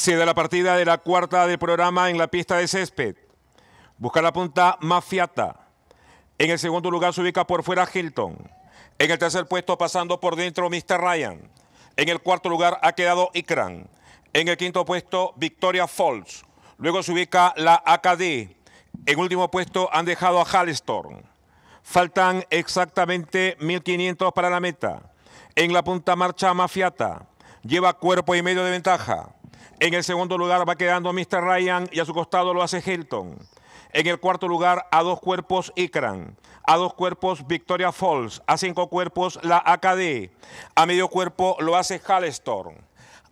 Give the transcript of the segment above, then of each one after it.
se da la partida de la cuarta del programa en la pista de césped. Busca la punta Mafiata. En el segundo lugar se ubica por fuera Hilton. En el tercer puesto pasando por dentro Mr. Ryan. En el cuarto lugar ha quedado Ikran. En el quinto puesto Victoria Falls. Luego se ubica la AKD. En último puesto han dejado a Halstorm. Faltan exactamente 1.500 para la meta. En la punta marcha Mafiata. Lleva cuerpo y medio de ventaja. En el segundo lugar va quedando Mr. Ryan y a su costado lo hace Hilton. En el cuarto lugar, a dos cuerpos Ikran, a dos cuerpos Victoria Falls, a cinco cuerpos la AKD, a medio cuerpo lo hace Halestorm.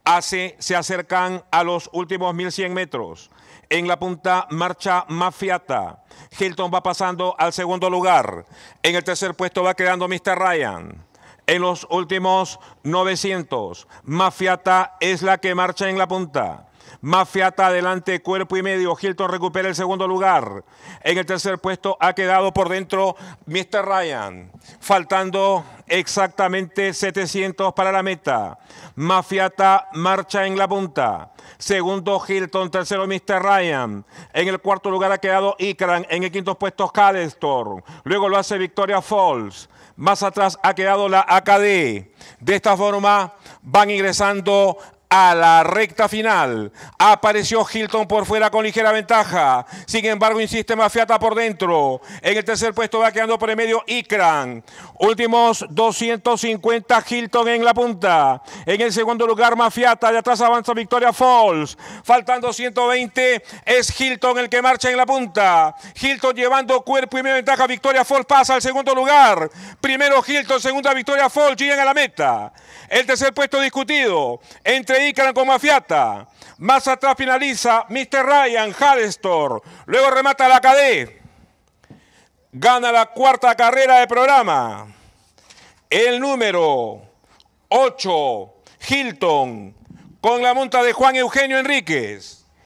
Hace, se acercan a los últimos 1100 metros. En la punta marcha Mafiata. Hilton va pasando al segundo lugar. En el tercer puesto va quedando Mr. Ryan en los últimos 900. Mafiata es la que marcha en la punta. Mafiata adelante, cuerpo y medio. Hilton recupera el segundo lugar. En el tercer puesto ha quedado por dentro Mr. Ryan. Faltando exactamente 700 para la meta. Mafiata marcha en la punta. Segundo Hilton, tercero Mr. Ryan. En el cuarto lugar ha quedado Ikran. En el quinto puesto Calestor. Luego lo hace Victoria Falls. Más atrás ha quedado la AKD. De esta forma van ingresando a la recta final. Apareció Hilton por fuera con ligera ventaja. Sin embargo, insiste Mafiata por dentro. En el tercer puesto va quedando por el medio Ikran. Últimos 250 Hilton en la punta. En el segundo lugar Mafiata. De atrás avanza Victoria Falls. Faltando 120 es Hilton el que marcha en la punta. Hilton llevando cuerpo y media ventaja. Victoria Falls pasa al segundo lugar. Primero Hilton, segunda Victoria Falls. Llegan a la meta. El tercer puesto discutido entre dedican con Mafiata. Más atrás finaliza Mr. Ryan, Halestor. Luego remata la KD. Gana la cuarta carrera de programa. El número 8, Hilton, con la monta de Juan Eugenio Enríquez.